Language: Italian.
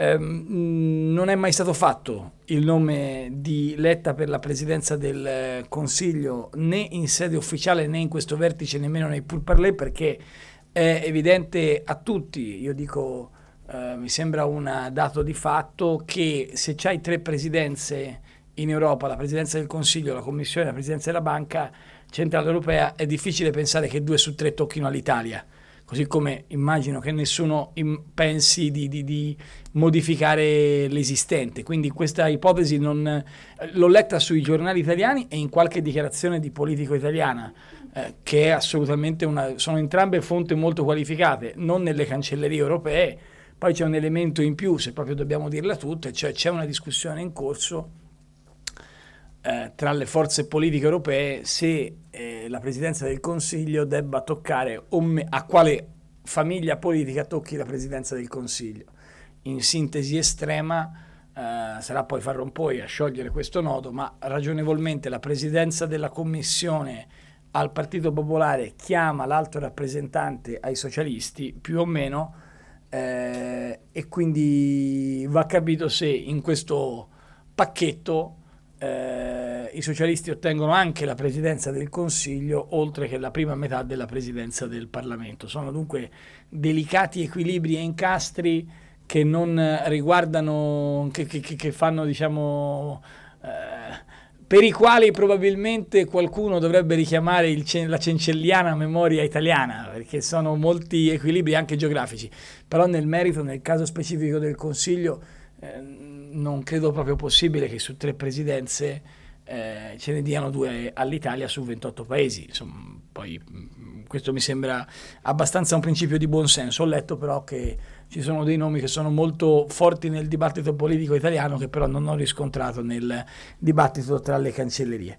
ehm, non è mai stato fatto il nome di Letta per la presidenza del Consiglio né in sede ufficiale né in questo vertice nemmeno nei pur parlé perché è evidente a tutti, io dico eh, mi sembra un dato di fatto che se c'hai tre presidenze in Europa, la presidenza del Consiglio, la Commissione, la presidenza della Banca Centrale Europea, è difficile pensare che due su tre tocchino all'Italia. Così come immagino che nessuno im- pensi di, di, di, modificare l'esistente. Quindi questa ipotesi non, l'ho letta sui giornali italiani e in qualche dichiarazione di politico italiana, eh, che è assolutamente una, sono entrambe fonti molto qualificate, non nelle cancellerie europee. Poi c'è un elemento in più, se proprio dobbiamo dirla tutta, cioè c'è una discussione in corso eh, tra le forze politiche europee se la presidenza del Consiglio debba toccare o me- a quale famiglia politica tocchi la presidenza del Consiglio. In sintesi estrema eh, sarà poi Van Rompuy a sciogliere questo nodo, ma ragionevolmente la presidenza della Commissione al Partito Popolare chiama l'altro rappresentante ai socialisti, più o meno, eh, e quindi va capito se in questo pacchetto eh, i socialisti ottengono anche la presidenza del Consiglio, oltre che la prima metà della presidenza del Parlamento. Sono dunque delicati equilibri e incastri che non riguardano, che, che, che fanno, diciamo, eh, per i quali probabilmente qualcuno dovrebbe richiamare il, la cencelliana memoria italiana, perché sono molti equilibri anche geografici. Però nel merito, nel caso specifico del Consiglio, eh, non credo proprio possibile che su tre presidenze eh, ce ne diano due all'Italia su 28 paesi. Insomma, poi mm, questo mi sembra abbastanza un principio di buonsenso. Ho letto però che ci sono dei nomi che sono molto forti nel dibattito politico italiano che però non ho riscontrato nel dibattito tra le cancellerie.